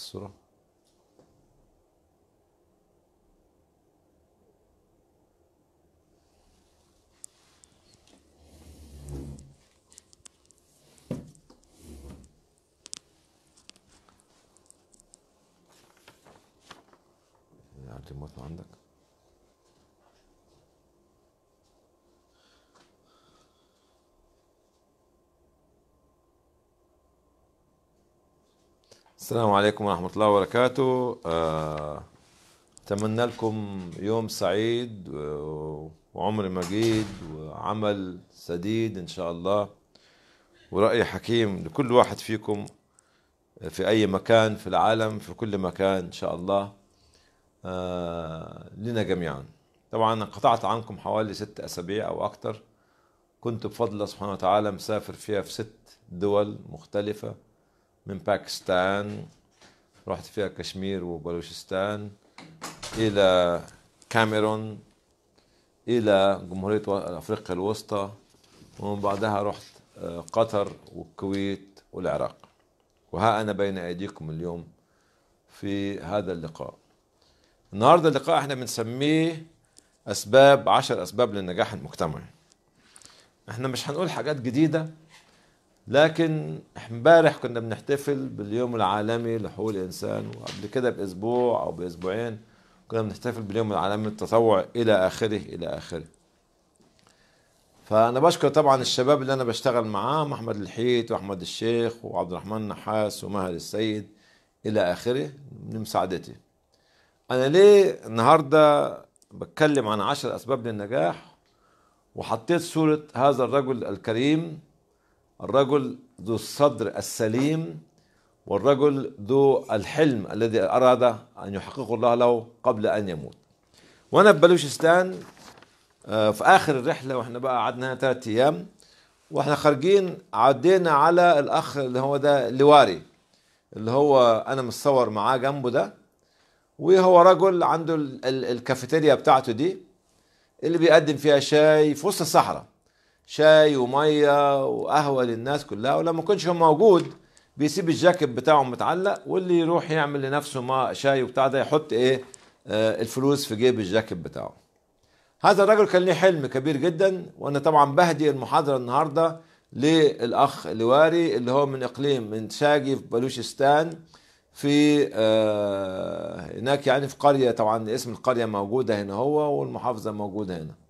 soru. Yardım etme andak. السلام عليكم ورحمة الله وبركاته آه، أتمنى لكم يوم سعيد وعمر مجيد وعمل سديد إن شاء الله ورأي حكيم لكل واحد فيكم آه، في أي مكان في العالم في كل مكان إن شاء الله آه، لنا جميعا طبعا قطعت عنكم حوالي ست أسابيع أو أكثر كنت بفضل الله سبحانه وتعالى مسافر فيها في ست دول مختلفة من باكستان رحت فيها كشمير وبلوشستان إلى كاميرون إلى جمهورية أفريقيا الوسطى ومن بعدها رحت آه، قطر والكويت والعراق وها أنا بين أيديكم اليوم في هذا اللقاء النهاردة اللقاء احنا بنسميه أسباب عشر أسباب للنجاح المجتمعي احنا مش هنقول حاجات جديدة لكن امبارح كنا بنحتفل باليوم العالمي لحقوق الانسان وقبل كده باسبوع او باسبوعين كنا بنحتفل باليوم العالمي للتطوع الى اخره الى اخره فانا بشكر طبعا الشباب اللي انا بشتغل معاهم احمد الحيت واحمد الشيخ وعبد الرحمن نحاس ومهر السيد الى اخره من مساعدتي انا ليه النهارده بتكلم عن عشر اسباب للنجاح وحطيت صوره هذا الرجل الكريم الرجل ذو الصدر السليم والرجل ذو الحلم الذي أراد أن يحققه الله له قبل أن يموت وأنا في بلوشستان آه، في آخر الرحلة وإحنا بقى قعدنا هنا ثلاث أيام وإحنا خارجين عدينا على الأخ اللي هو ده لواري اللي هو أنا متصور معاه جنبه ده وهو رجل عنده الكافيتيريا بتاعته دي اللي بيقدم فيها شاي في وسط الصحراء شاي وميه وقهوه للناس كلها ولما كنتش موجود بيسيب الجاكيت بتاعه متعلق واللي يروح يعمل لنفسه ما شاي وبتاع ده يحط ايه آه الفلوس في جيب الجاكيت بتاعه هذا الرجل كان ليه حلم كبير جدا وانا طبعا بهدي المحاضره النهارده للاخ لواري اللي هو من اقليم من شاجي في بلوشستان في آه هناك يعني في قريه طبعا اسم القريه موجوده هنا هو والمحافظه موجوده هنا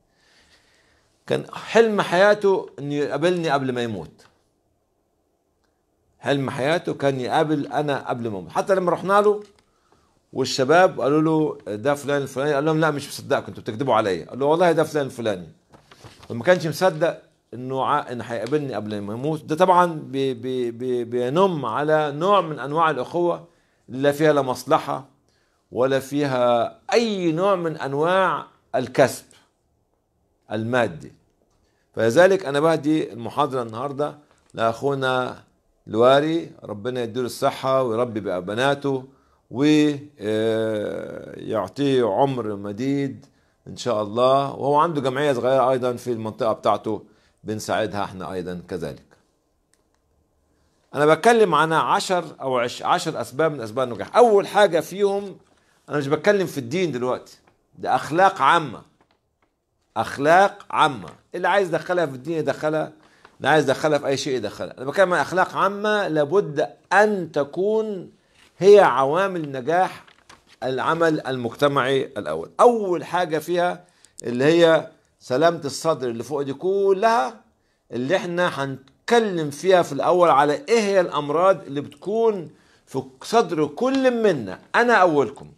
كان حلم حياته انه يقابلني قبل ما يموت حلم حياته كان يقابل انا قبل ما اموت حتى لما رحنا له والشباب قالوا له ده فلان الفلاني قال لهم لا مش مصدقكم انتوا بتكذبوا عليا قال له والله ده فلان الفلاني فما كانش مصدق انه ع... ان هيقابلني قبل ما يموت ده طبعا بي بي بي بينم على نوع من انواع الاخوه لا فيها لا مصلحه ولا فيها اي نوع من انواع الكسب المادي فلذلك أنا بهدي المحاضرة النهاردة لأخونا لواري ربنا يديله الصحة ويربي بقى بناته ويعطيه آه، عمر مديد إن شاء الله وهو عنده جمعية صغيرة أيضا في المنطقة بتاعته بنساعدها احنا أيضا كذلك أنا بتكلم عن عشر أو عشر أسباب من أسباب النجاح أول حاجة فيهم أنا مش بتكلم في الدين دلوقتي ده أخلاق عامة اخلاق عامه اللي عايز يدخلها في الدين يدخلها اللي عايز يدخلها في اي شيء يدخلها انا بتكلم عن اخلاق عامه لابد ان تكون هي عوامل نجاح العمل المجتمعي الاول اول حاجه فيها اللي هي سلامه الصدر اللي فوق دي كلها اللي احنا هنتكلم فيها في الاول على ايه هي الامراض اللي بتكون في صدر كل منا انا اولكم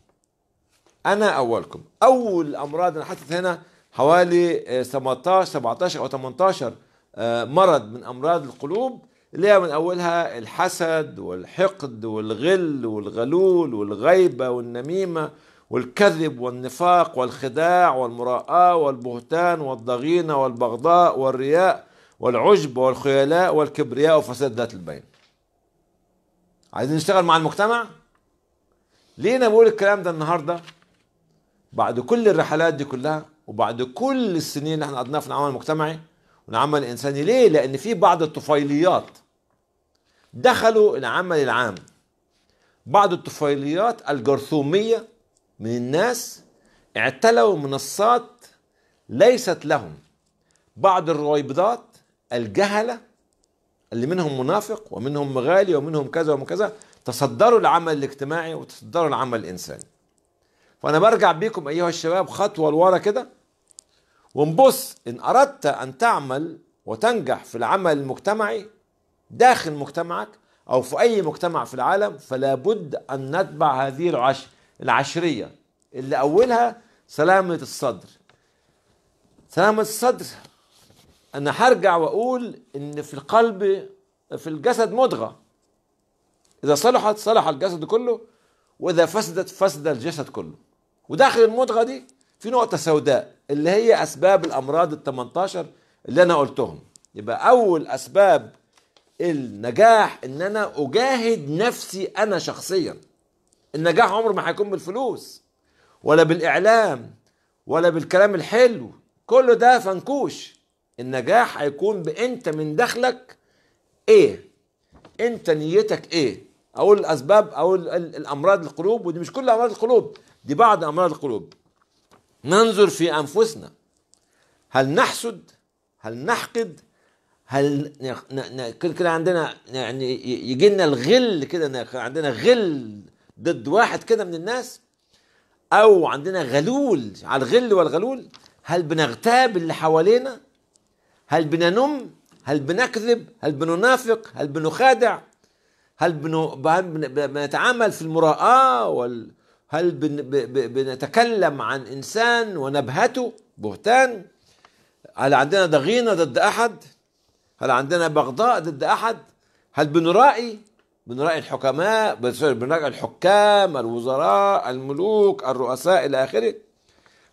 انا اولكم اول امراض انا حطيت هنا حوالي 17 آه، 17 او 18 آه، مرض من امراض القلوب اللي هي من اولها الحسد والحقد والغل والغلول والغيبه والنميمه والكذب والنفاق والخداع والمراءة والبهتان والضغينة والبغضاء والرياء والعجب والخيلاء والكبرياء وفساد ذات البين عايزين نشتغل مع المجتمع ليه انا بقول الكلام ده النهارده بعد كل الرحلات دي كلها وبعد كل السنين اللي احنا قضيناها في العمل المجتمعي والعمل الانساني ليه؟ لان في بعض الطفيليات دخلوا العمل العام بعض الطفيليات الجرثوميه من الناس اعتلوا منصات ليست لهم بعض الرويبضات الجهله اللي منهم منافق ومنهم مغالي ومنهم كذا ومن كذا تصدروا العمل الاجتماعي وتصدروا العمل الانساني فانا برجع بيكم ايها الشباب خطوه لورا كده ونبص إن أردت أن تعمل وتنجح في العمل المجتمعي داخل مجتمعك أو في أي مجتمع في العالم فلا بد أن نتبع هذه العش... العشرية اللي أولها سلامة الصدر سلامة الصدر أنا هرجع وأقول إن في القلب في الجسد مضغة إذا صلحت صلح الجسد كله وإذا فسدت فسد الجسد كله وداخل المضغة دي في نقطة سوداء اللي هي اسباب الامراض ال 18 اللي انا قلتهم يبقى اول اسباب النجاح ان انا اجاهد نفسي انا شخصيا النجاح عمره ما هيكون بالفلوس ولا بالاعلام ولا بالكلام الحلو كل ده فنكوش النجاح هيكون بانت من دخلك ايه انت نيتك ايه اقول الاسباب اقول الامراض القلوب ودي مش كل امراض القلوب دي بعض امراض القلوب ننظر في أنفسنا هل نحسد هل نحقد هل كده كده عندنا يعني يجي لنا الغل كده عندنا غل ضد واحد كده من الناس او عندنا غلول على الغل والغلول هل بنغتاب اللي حوالينا هل بننم هل بنكذب هل بننافق هل بنخادع هل بنتعامل في المراءة وال هل بنتكلم عن انسان ونبهته بهتان هل عندنا ضغينه ضد احد هل عندنا بغضاء ضد احد هل بنرائي بنرائي الحكماء بنرائي الحكام الوزراء الملوك الرؤساء الى اخره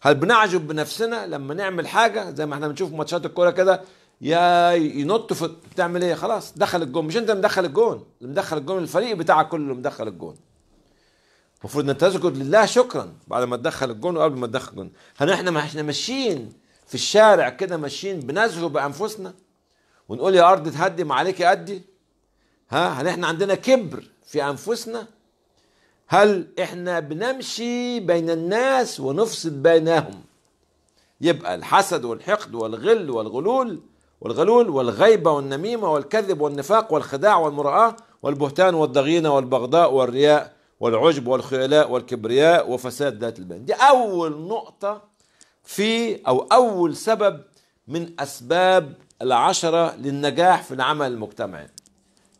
هل بنعجب بنفسنا لما نعمل حاجه زي ما احنا بنشوف ماتشات الكوره كده يا ينط في بتعمل ايه خلاص دخل الجون مش انت مدخل الجون اللي مدخل الجون الفريق بتاعك كله مدخل الجون المفروض ان تسجد لله شكرا بعد ما تدخل الجون وقبل ما تدخل الجون هل احنا ما احنا ماشيين في الشارع كده ماشيين بنزهو بانفسنا ونقول يا ارض تهدي ما عليك ادي ها هل احنا عندنا كبر في انفسنا هل احنا بنمشي بين الناس ونفسد بينهم يبقى الحسد والحقد والغل والغلول والغلول والغيبة والنميمة والكذب والنفاق والخداع والمرآة والبهتان والضغينة والبغضاء والرياء والعجب والخيلاء والكبرياء وفساد ذات البين دي أول نقطة في أو أول سبب من أسباب العشرة للنجاح في العمل المجتمعي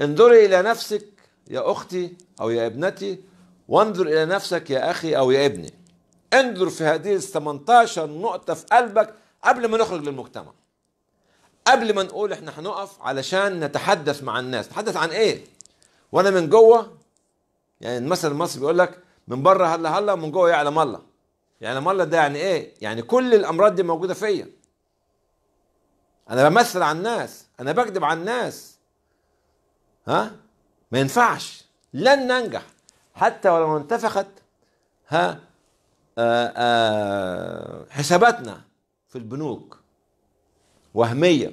انظري إلى نفسك يا أختي أو يا ابنتي وانظر إلى نفسك يا أخي أو يا ابني انظر في هذه ال 18 نقطة في قلبك قبل ما نخرج للمجتمع قبل ما نقول احنا هنقف علشان نتحدث مع الناس نتحدث عن ايه وانا من جوه يعني المثل المصري بيقول لك من بره هلا هلا ومن جوه يعلم الله يعني يعلم الله ده يعني ايه؟ يعني كل الامراض دي موجوده فيا انا بمثل على الناس انا بكذب على الناس ها ما ينفعش لن ننجح حتى ولو انتفخت ها آآ آه، آآ آه، حساباتنا في البنوك وهميه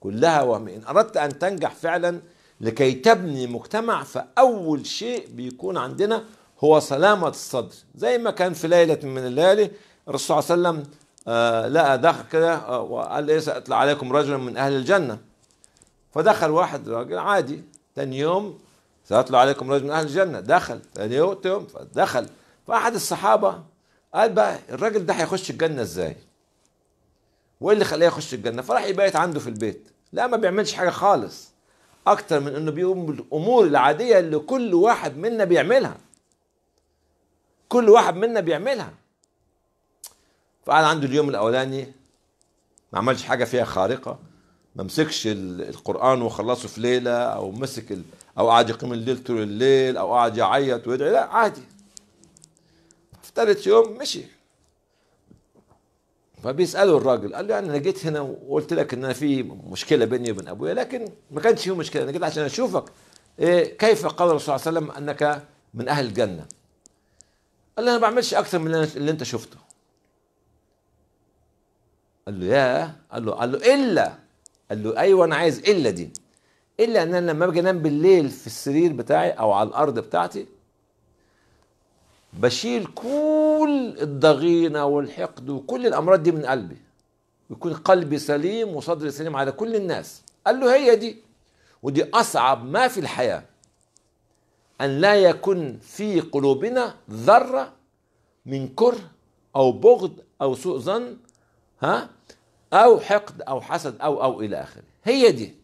كلها وهميه ان اردت ان تنجح فعلا لكي تبني مجتمع فأول شيء بيكون عندنا هو سلامة الصدر زي ما كان في ليلة من الليالي الرسول صلى الله عليه وسلم آه، لقى دخل كده آه، وقال ليس أطلع عليكم رجل من أهل الجنة فدخل واحد راجل عادي ثاني يوم سيطلع عليكم رجل من أهل الجنة دخل ثاني يوم دخل فأحد الصحابة قال بقى الراجل ده هيخش الجنة ازاي؟ وايه اللي خلاه يخش الجنة؟ فراح يبيت عنده في البيت لا ما بيعملش حاجة خالص اكتر من انه بيقوم بالامور العاديه اللي كل واحد منا بيعملها كل واحد منا بيعملها فقال عنده اليوم الاولاني ما عملش حاجه فيها خارقه ما مسكش القران وخلصه في ليله او مسك او قعد يقيم الليل طول الليل او قعد يعيط ويدعي لا عادي في ثالث يوم مشي فبيسالوا الراجل قال له يعني انا جيت هنا وقلت لك ان انا في مشكله بيني وبين ابويا لكن ما كانش في مشكله انا جيت عشان اشوفك إيه كيف قال الرسول صلى الله عليه وسلم انك من اهل الجنه قال له انا ما بعملش اكثر من اللي انت شفته قال له يا قال له قال له الا قال له ايوه انا عايز الا دي الا ان انا لما باجي انام بالليل في السرير بتاعي او على الارض بتاعتي بشيل كل الضغينة والحقد وكل الأمراض دي من قلبي يكون قلبي سليم وصدري سليم على كل الناس قال له هي دي ودي أصعب ما في الحياة أن لا يكون في قلوبنا ذرة من كره أو بغض أو سوء ظن ها أو حقد أو حسد أو أو إلى آخره هي دي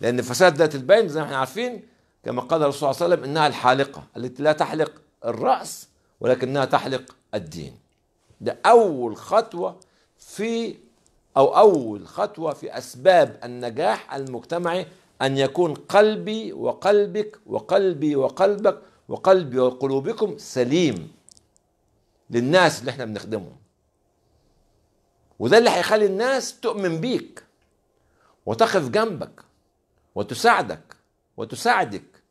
لأن فساد ذات البين زي ما احنا عارفين كما قال الرسول صلى الله عليه وسلم إنها الحالقة التي لا تحلق الرأس ولكنها تحلق الدين ده أول خطوة في أو أول خطوة في أسباب النجاح المجتمعي أن يكون قلبي وقلبك وقلبي وقلبك وقلبي وقلوبكم سليم للناس اللي احنا بنخدمهم وده اللي هيخلي الناس تؤمن بيك وتقف جنبك وتساعدك وتساعدك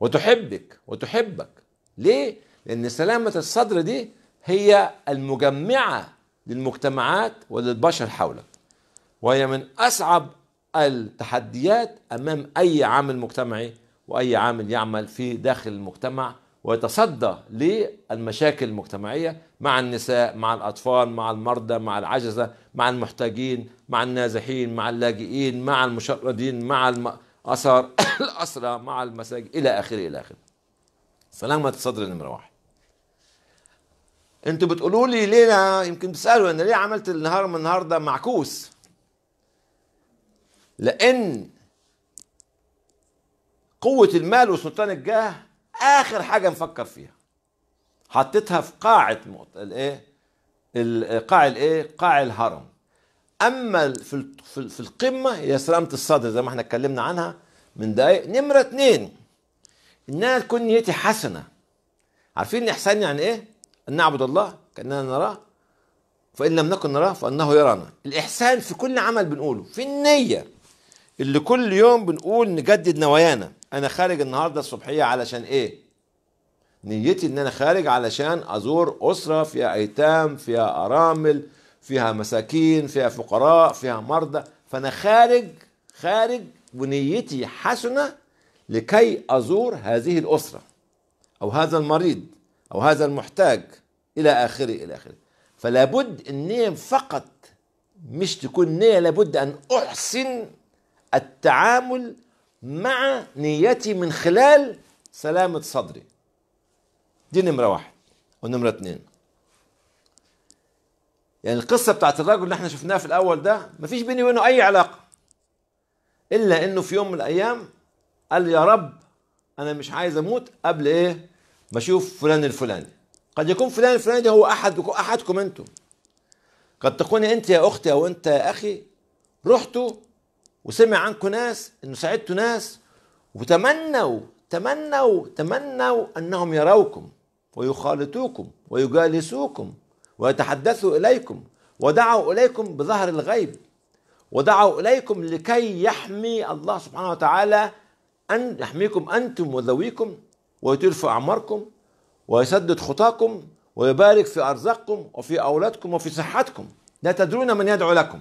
وتحبك وتحبك ليه؟ لأن سلامة الصدر دي هي المجمعة للمجتمعات وللبشر حولك وهي من أصعب التحديات أمام أي عامل مجتمعي وأي عامل يعمل في داخل المجتمع ويتصدى للمشاكل المجتمعية مع النساء مع الأطفال مع المرضى مع العجزة مع المحتاجين مع النازحين مع اللاجئين مع المشردين مع الأسر الأسرة مع المساجد إلى آخره إلى آخره سلامة الصدر نمرة واحد انتوا بتقولوا لي ليه يمكن بتسالوا انا يعني ليه عملت النهار من النهارده معكوس لان قوة المال وسلطان الجاه اخر حاجة نفكر فيها حطيتها في قاعة الايه قاع الايه قاع الهرم اما في في القمة هي سلامة الصدر زي ما احنا اتكلمنا عنها من دقايق نمرة اتنين انها تكون نيتي حسنه عارفين الاحسان يعني ايه ان نعبد الله كاننا نراه فان لم نكن نراه فانه يرانا الاحسان في كل عمل بنقوله في النيه اللي كل يوم بنقول نجدد نوايانا انا خارج النهارده الصبحيه علشان ايه نيتي ان انا خارج علشان ازور اسره فيها ايتام فيها ارامل فيها مساكين فيها فقراء فيها مرضى فانا خارج خارج ونيتي حسنه لكي أزور هذه الأسرة أو هذا المريض أو هذا المحتاج إلى آخره إلى آخره فلا بد النية فقط مش تكون نية لابد أن أحسن التعامل مع نيتي من خلال سلامة صدري دي نمرة واحد ونمرة اتنين يعني القصة بتاعت الرجل اللي احنا شفناها في الأول ده مفيش بيني وبينه أي علاقة إلا إنه في يوم من الأيام قال لي يا رب انا مش عايز اموت قبل ايه ما اشوف فلان الفلاني قد يكون فلان الفلاني ده هو احد احدكم انتم قد تكون انت يا اختي او انت يا اخي رحتوا وسمع عنكم ناس انه ساعدتوا ناس وتمنوا تمنوا تمنوا انهم يروكم ويخالطوكم ويجالسوكم ويتحدثوا اليكم ودعوا اليكم بظهر الغيب ودعوا اليكم لكي يحمي الله سبحانه وتعالى أن يحميكم أنتم وذويكم في أعماركم ويسدد خطاكم ويبارك في أرزاقكم وفي أولادكم وفي صحتكم لا تدرون من يدعو لكم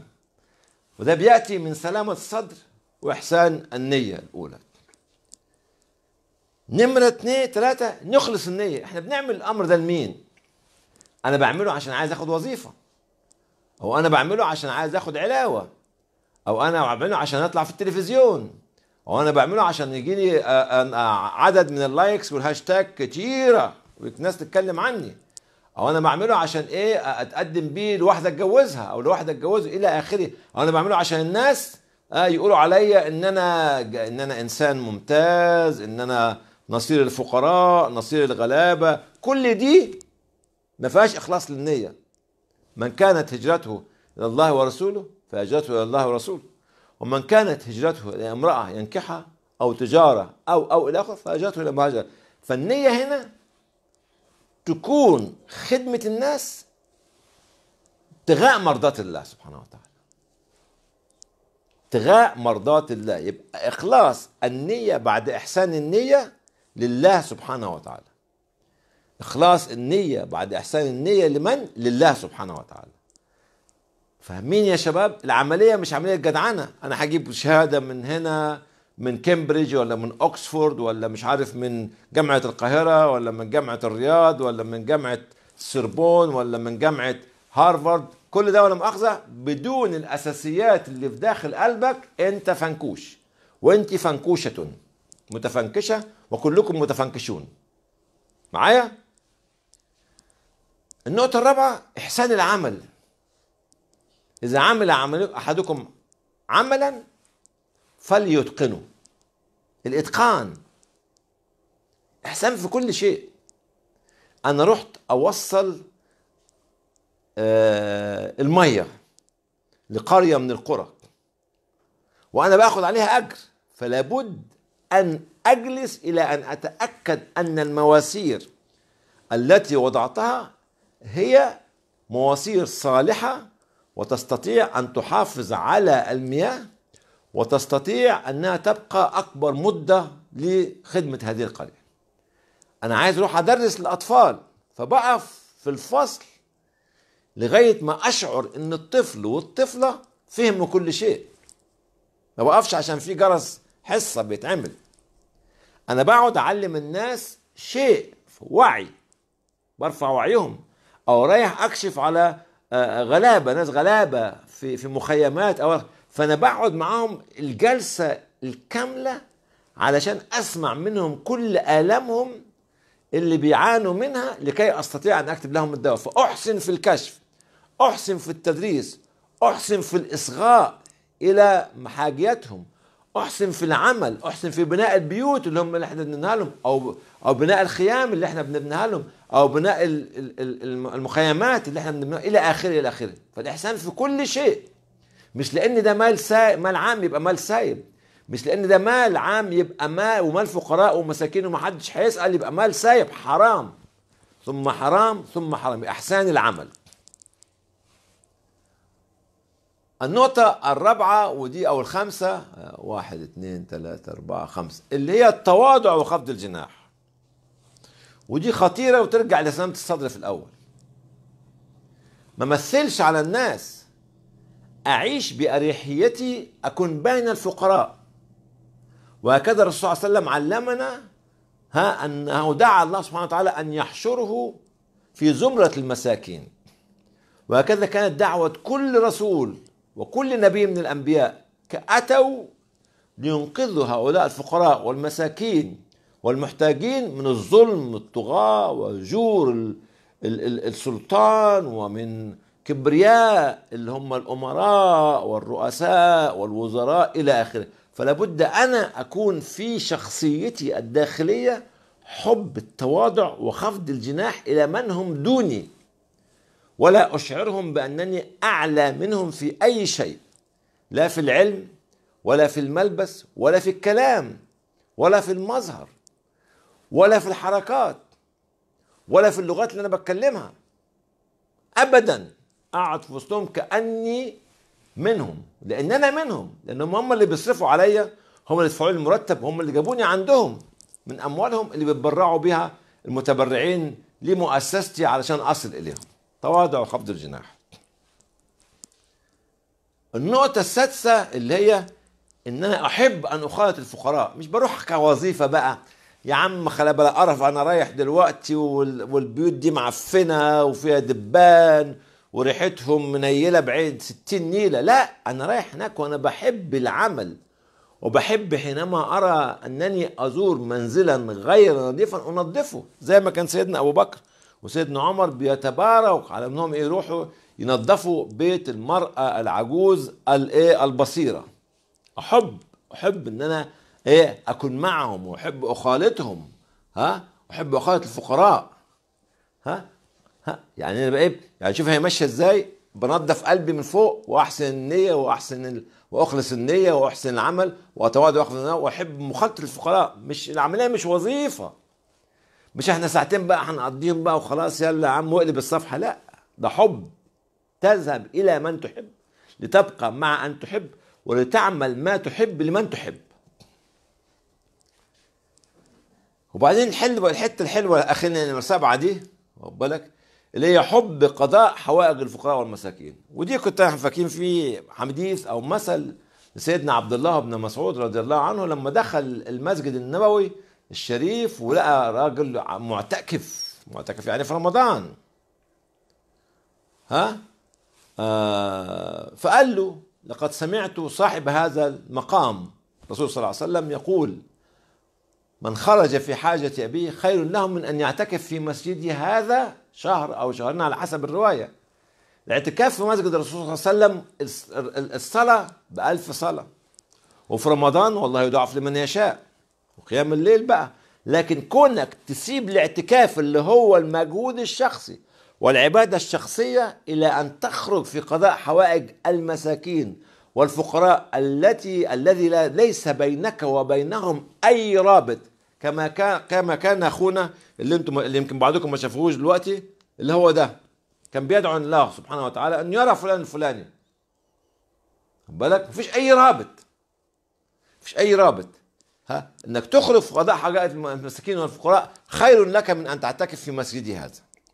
وده بيأتي من سلامة الصدر وإحسان النية الأولى نمرة اثنين ثلاثة نخلص النية احنا بنعمل الأمر ده لمين أنا بعمله عشان عايز أخد وظيفة أو أنا بعمله عشان عايز أخد علاوة أو أنا بعمله عشان أطلع في التلفزيون هو انا بعمله عشان يجي لي آه، آه، آه، عدد من اللايكس والهاشتاج كتيره والناس تتكلم عني او انا بعمله عشان ايه اتقدم بيه لواحده اتجوزها او لواحده اتجوزه الى اخره او انا بعمله عشان الناس يقولوا عليا ان انا ان انا انسان ممتاز ان انا نصير الفقراء نصير الغلابه كل دي ما فيهاش اخلاص للنيه من كانت هجرته الى الله ورسوله فهجرته الى الله ورسوله ومن كانت هجرته إلى امرأة ينكحها أو تجارة أو أو إلى آخره فهجرته إلى مهاجر فالنية هنا تكون خدمة الناس ابتغاء مرضات الله سبحانه وتعالى ابتغاء مرضات الله يبقى إخلاص النية بعد إحسان النية لله سبحانه وتعالى إخلاص النية بعد إحسان النية لمن؟ لله سبحانه وتعالى فاهمين يا شباب العمليه مش عمليه جدعنه انا هجيب شهاده من هنا من كامبريدج ولا من اوكسفورد ولا مش عارف من جامعه القاهره ولا من جامعه الرياض ولا من جامعه السربون ولا من جامعه هارفارد كل ده ولا مؤاخذه بدون الاساسيات اللي في داخل قلبك انت فنكوش وانت فنكوشه متفنكشه وكلكم متفنكشون معايا النقطه الرابعه احسان العمل إذا عمل عمل أحدكم عملا فليتقنه الإتقان إحسان في كل شيء أنا رحت أوصل آه، المية لقرية من القرى وأنا بأخذ عليها أجر فلا بد أن أجلس إلى أن أتأكد أن المواسير التي وضعتها هي مواسير صالحة وتستطيع أن تحافظ على المياه وتستطيع أنها تبقى أكبر مدة لخدمة هذه القرية أنا عايز أروح أدرس الأطفال فبقف في الفصل لغاية ما أشعر إن الطفل والطفلة فهموا كل شيء ما بقفش عشان في جرس حصة بيتعمل أنا بقعد أعلم الناس شيء وعي برفع وعيهم أو رايح أكشف على غلابه ناس غلابه في في مخيمات او فانا بقعد معاهم الجلسه الكامله علشان اسمع منهم كل الامهم اللي بيعانوا منها لكي استطيع ان اكتب لهم الدواء فاحسن في الكشف احسن في التدريس احسن في الاصغاء الى محاجياتهم احسن في العمل احسن في بناء البيوت اللي هم اللي احنا بنبنيها لهم او او بناء الخيام اللي احنا بنبنيها لهم او بناء المخيمات اللي احنا بنبنيها الى اخره الى اخره فالاحسان في كل شيء مش لان ده مال سايب مال عام يبقى مال سايب مش لان ده مال عام يبقى مال ومال فقراء ومساكين ومحدش هيسال يبقى مال سايب حرام ثم حرام ثم حرام احسان العمل النقطة الرابعة ودي أو الخامسة آه، واحد اثنين ثلاثة أربعة خمسة اللي هي التواضع وخفض الجناح ودي خطيرة وترجع لسلامة الصدر في الأول ما مثلش على الناس أعيش بأريحيتي أكون بين الفقراء وهكذا الرسول صلى الله عليه وسلم علمنا ها أنه دعا الله سبحانه وتعالى أن يحشره في زمرة المساكين وهكذا كانت دعوة كل رسول وكل نبي من الأنبياء أتوا لينقذوا هؤلاء الفقراء والمساكين والمحتاجين من الظلم الطغاة وجور ال ال ال السلطان ومن كبرياء اللي هم الأمراء والرؤساء والوزراء إلى آخره فلا بد أنا أكون في شخصيتي الداخلية حب التواضع وخفض الجناح إلى من هم دوني ولا أشعرهم بأنني أعلى منهم في أي شيء لا في العلم ولا في الملبس ولا في الكلام ولا في المظهر ولا في الحركات ولا في اللغات اللي أنا بتكلمها أبدا أقعد في وسطهم كأني منهم لأن أنا منهم لأنهم هم اللي بيصرفوا عليا هم اللي يدفعوا لي المرتب هم اللي جابوني عندهم من أموالهم اللي بيتبرعوا بيها المتبرعين لمؤسستي علشان أصل إليهم تواضع وخفض الجناح النقطة السادسة اللي هي ان انا احب ان اخالط الفقراء مش بروح كوظيفة بقى يا عم خلا بلا قرف انا رايح دلوقتي والبيوت دي معفنة وفيها دبان وريحتهم منيلة بعيد ستين نيلة لا انا رايح هناك وانا بحب العمل وبحب حينما أرى أنني أزور منزلا غير نظيفا أنظفه زي ما كان سيدنا أبو بكر وسيدنا عمر بيتبارك على انهم يروحوا ينظفوا بيت المرأة العجوز الايه البصيرة احب احب ان انا ايه اكون معهم واحب اخالتهم ها احب اخالط الفقراء ها ها يعني انا بقى ايه؟ يعني شوف هي ماشيه ازاي بنظف قلبي من فوق واحسن النيه واحسن ال... واخلص النيه واحسن العمل واتواضع واحب مخالطه الفقراء مش العمليه مش وظيفه مش احنا ساعتين بقى هنقضيهم بقى وخلاص يلا يا عم واقلب الصفحه لا ده حب تذهب الى من تحب لتبقى مع ان تحب ولتعمل ما تحب لمن تحب وبعدين الحلوه الحته الحلوه اخينا نمره سبعه دي واخد بالك اللي هي حب قضاء حوائج الفقراء والمساكين ودي كنت احنا فاكرين فيه حديث او مثل لسيدنا عبد الله بن مسعود رضي الله عنه لما دخل المسجد النبوي الشريف ولقى راجل معتكف معتكف يعني في رمضان ها آه فقال له لقد سمعت صاحب هذا المقام الرسول صلى الله عليه وسلم يقول من خرج في حاجة أبيه خير له من أن يعتكف في مسجدي هذا شهر أو شهرين على حسب الرواية الاعتكاف في مسجد الرسول صلى الله عليه وسلم الصلاة بألف صلاة وفي رمضان والله يضاعف لمن يشاء وقيام الليل بقى لكن كونك تسيب الاعتكاف اللي هو المجهود الشخصي والعبادة الشخصية إلى أن تخرج في قضاء حوائج المساكين والفقراء التي الذي لا ليس بينك وبينهم أي رابط كما كان كما كان أخونا اللي أنتم اللي يمكن بعضكم ما شافوهوش دلوقتي اللي هو ده كان بيدعو الله سبحانه وتعالى أن يرى فلان الفلاني بالك مفيش أي رابط مفيش أي رابط ها انك تخلف قضاء حاجات المساكين والفقراء خير لك من ان تعتكف في مسجدي هذا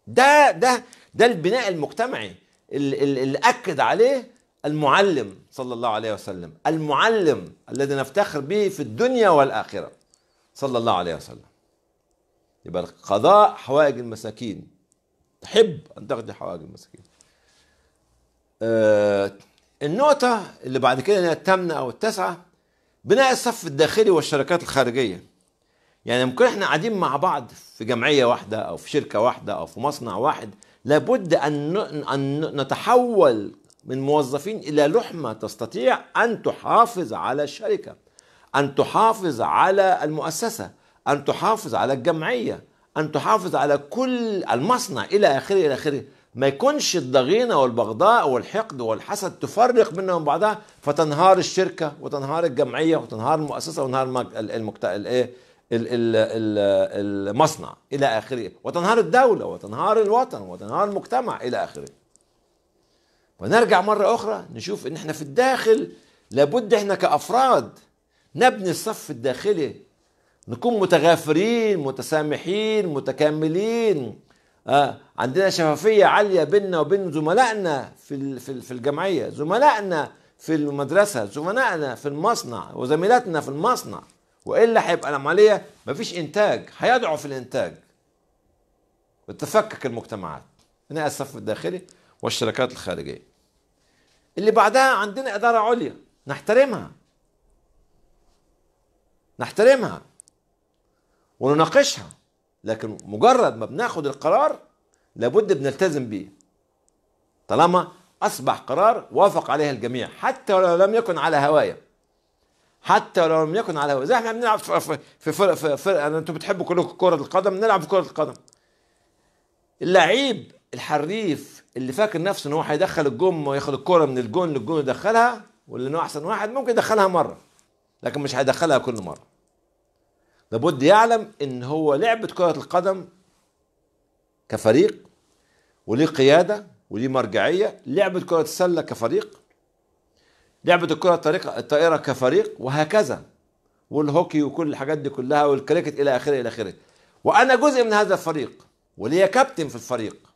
ده ده ده البناء المجتمعي اللي, اللي اكد عليه المعلم صلى الله عليه وسلم المعلم الذي نفتخر به في الدنيا والاخره صلى الله عليه وسلم يبقى قضاء حوائج المساكين تحب ان تقضي حوائج المساكين آه النقطه اللي بعد كده هي الثامنه او التاسعه بناء الصف الداخلي والشركات الخارجية يعني ممكن احنا قاعدين مع بعض في جمعية واحدة أو في شركة واحدة أو في مصنع واحد لابد أن أن نتحول من موظفين إلى لحمة تستطيع أن تحافظ على الشركة أن تحافظ على المؤسسة أن تحافظ على الجمعية أن تحافظ على كل المصنع إلى آخره إلى آخره ما يكونش الضغينة والبغضاء والحقد والحسد تفرق بينهم بعضها فتنهار الشركة وتنهار الجمعية وتنهار المؤسسة وتنهار الايه المصنع إلى آخره وتنهار الدولة وتنهار الوطن وتنهار المجتمع إلى آخره ونرجع مرة أخرى نشوف إن إحنا في الداخل لابد إحنا كأفراد نبني الصف الداخلي نكون متغافرين متسامحين متكاملين آه، عندنا شفافية عالية بيننا وبين زملائنا في في الجمعية زملائنا في المدرسة زملائنا في المصنع وزميلاتنا في المصنع وإلا هيبقى العملية مفيش إنتاج هيضعف الإنتاج وتفكك المجتمعات بناء الصف الداخلي والشركات الخارجية اللي بعدها عندنا إدارة عليا نحترمها نحترمها ونناقشها لكن مجرد ما بناخد القرار لابد بنلتزم بيه طالما اصبح قرار وافق عليه الجميع حتى لو لم يكن على هوايه حتى لو لم يكن على هوايه زي احنا بنلعب في في في, في, في, في انتوا بتحبوا كلكم كره القدم نلعب في كره القدم اللعيب الحريف اللي فاكر نفسه ان هو هيدخل الجون وياخد الكره من الجون للجون يدخلها واللي هو احسن واحد ممكن يدخلها مره لكن مش هيدخلها كل مره لابد يعلم ان هو لعبه كره القدم كفريق وليه قياده وليه مرجعيه لعبه كره السله كفريق لعبه الكره الطريقه الطائره كفريق وهكذا والهوكي وكل الحاجات دي كلها والكريكت الى اخره الى اخره وانا جزء من هذا الفريق وليا كابتن في الفريق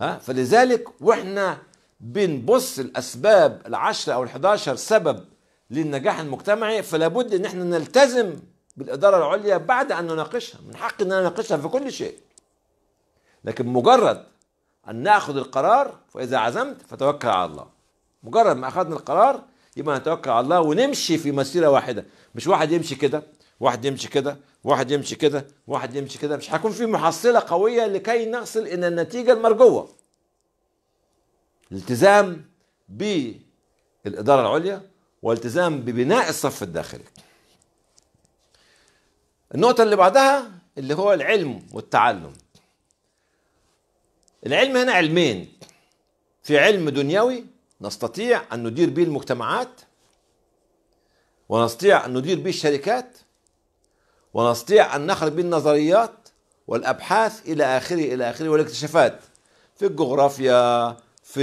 ها فلذلك واحنا بنبص الاسباب العشرة او ال11 سبب للنجاح المجتمعي فلابد ان احنا نلتزم بالاداره العليا بعد ان نناقشها من حقي ان انا اناقشها في كل شيء لكن مجرد ان ناخذ القرار فاذا عزمت فتوكل على الله مجرد ما اخذنا القرار يبقى نتوكل على الله ونمشي في مسيره واحده مش واحد يمشي كده واحد يمشي كده واحد يمشي كده واحد يمشي كده مش هيكون في محصله قويه لكي نصل الى النتيجه المرجوه الالتزام بالاداره العليا والتزام ببناء الصف الداخلي النقطة اللي بعدها اللي هو العلم والتعلم العلم هنا علمين في علم دنيوي نستطيع أن ندير به المجتمعات ونستطيع أن ندير به الشركات ونستطيع أن نخرج به النظريات والأبحاث إلى آخره إلى آخره والاكتشافات في الجغرافيا في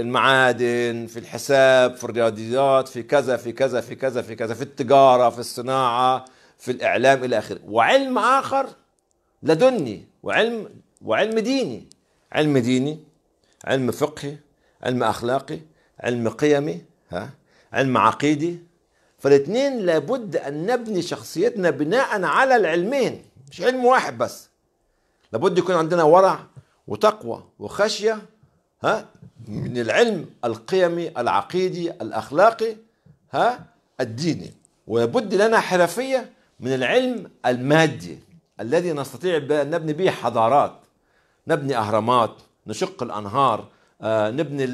المعادن في الحساب في الرياضيات في كذا في كذا في كذا في كذا في التجارة في الصناعة في الإعلام إلى آخره وعلم آخر لدني وعلم وعلم ديني علم ديني علم فقهي علم أخلاقي علم قيمي ها علم عقيدي فالاثنين لابد أن نبني شخصيتنا بناء على العلمين مش علم واحد بس لابد يكون عندنا ورع وتقوى وخشية ها من العلم القيمي العقيدي الأخلاقي ها الديني ولابد لنا حرفية من العلم المادي الذي نستطيع أن نبني به حضارات نبني أهرامات نشق الأنهار آه، نبني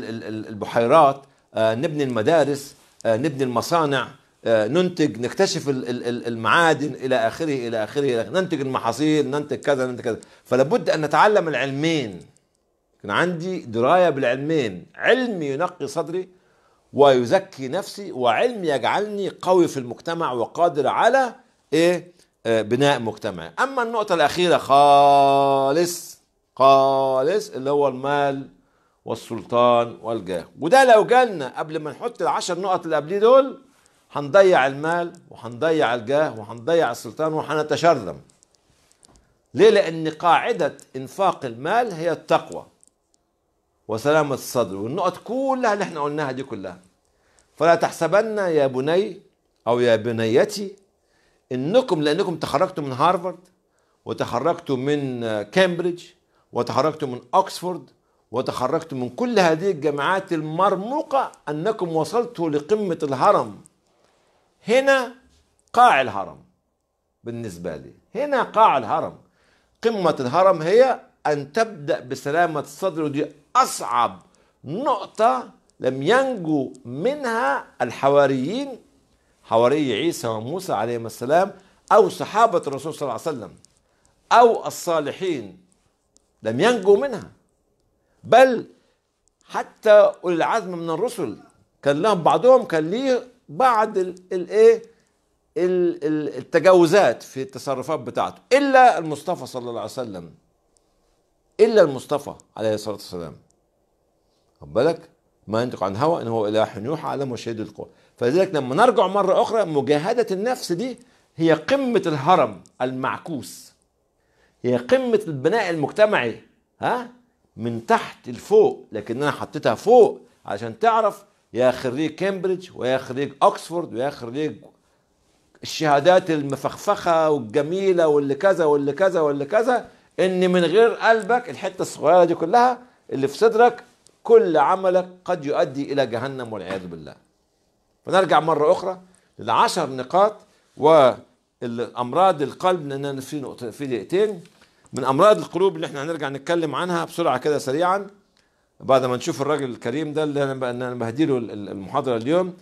البحيرات آه، نبني المدارس آه، نبني المصانع ننتج نكتشف المعادن الى اخره الى اخره ننتج المحاصيل ننتج كذا ننتج كذا فلابد ان نتعلم العلمين كان عندي درايه بالعلمين علم ينقي صدري ويزكي نفسي وعلم يجعلني قوي في المجتمع وقادر على ايه آه، بناء مجتمعي اما النقطه الاخيره خالص خالص اللي هو المال والسلطان والجاه وده لو جالنا قبل ما نحط العشر نقط اللي قبليه دول هنضيع المال وهنضيع الجاه وهنضيع السلطان وهنتشرذم ليه لان قاعده انفاق المال هي التقوى وسلامه الصدر والنقط كلها اللي احنا قلناها دي كلها فلا تحسبن يا بني او يا بنيتي انكم لانكم تخرجتوا من هارفارد وتخرجتوا من آه، كامبريدج وتخرجتوا من اوكسفورد وتخرجتوا من كل هذه الجامعات المرموقه انكم وصلتوا لقمه الهرم هنا قاع الهرم بالنسبه لي هنا قاع الهرم قمه الهرم هي ان تبدا بسلامه الصدر ودي اصعب نقطه لم ينجو منها الحواريين حواري عيسى وموسى عليهما السلام أو صحابة الرسول صلى الله عليه وسلم أو الصالحين لم ينجوا منها بل حتى أولي العزم من الرسل كان لهم بعضهم كان ليه بعض الايه التجاوزات في التصرفات بتاعته الا المصطفى صلى الله عليه وسلم الا المصطفى عليه الصلاه والسلام خد بالك ما ينطق عن هوى ان هو اله يوحى على وشهيد القوى فلذلك لما نرجع مرة أخرى مجاهدة النفس دي هي قمة الهرم المعكوس هي قمة البناء المجتمعي ها من تحت لفوق لكن أنا حطيتها فوق عشان تعرف يا خريج كامبريدج ويا خريج أكسفورد ويا خريج الشهادات المفخفخة والجميلة واللي كذا واللي كذا واللي كذا إن من غير قلبك الحتة الصغيرة دي كلها اللي في صدرك كل عملك قد يؤدي إلى جهنم والعياذ بالله فنرجع مرة أخرى للعشر نقاط والأمراض القلب لأن في نقطة في دقيقتين من أمراض القلوب اللي احنا هنرجع نتكلم عنها بسرعة كده سريعا بعد ما نشوف الراجل الكريم ده اللي أنا بهديله المحاضرة اليوم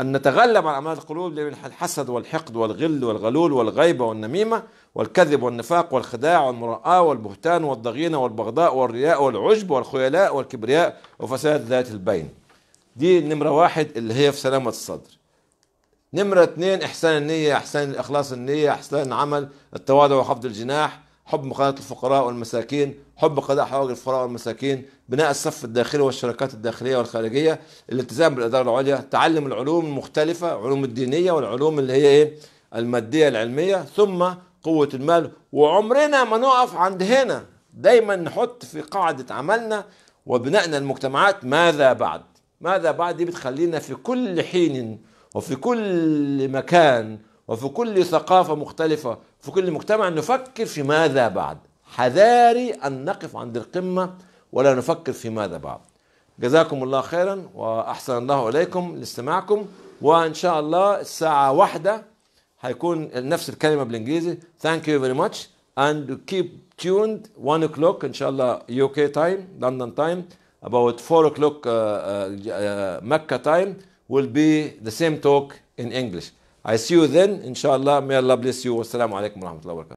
أن نتغلب على أمراض القلوب من الحسد والحقد والغل والغلول والغيبة والنميمة والكذب والنفاق والخداع والمراءة والبهتان والضغينة والبغضاء والرياء والعجب والخيلاء والكبرياء وفساد ذات البين دي نمرة واحد اللي هي في سلامة الصدر نمرة اثنين إحسان النية إحسان الإخلاص النية إحسان العمل التواضع وخفض الجناح حب مقاله الفقراء والمساكين حب قضاء حوائج الفقراء والمساكين بناء الصف الداخلي والشركات الداخليه والخارجيه الالتزام بالاداره العليا تعلم العلوم المختلفه العلوم الدينيه والعلوم اللي هي ايه الماديه العلميه ثم قوه المال وعمرنا ما نقف عند هنا دايما نحط في قاعده عملنا وبنائنا المجتمعات ماذا بعد ماذا بعد دي بتخلينا في كل حين وفي كل مكان وفي كل ثقافة مختلفة في كل مجتمع نفكر في ماذا بعد حذاري أن نقف عند القمة ولا نفكر في ماذا بعد جزاكم الله خيرا وأحسن الله إليكم لاستماعكم وإن شاء الله الساعة واحدة هيكون نفس الكلمة بالإنجليزي Thank you very much and keep tuned 1 o'clock إن شاء الله UK time London time about 4 o'clock uh, uh, uh, Mecca time will be the same talk in English. I see you then, inshallah. May Allah bless you. Wassalamu alaikum wa rahmatullahi wa barakatuh.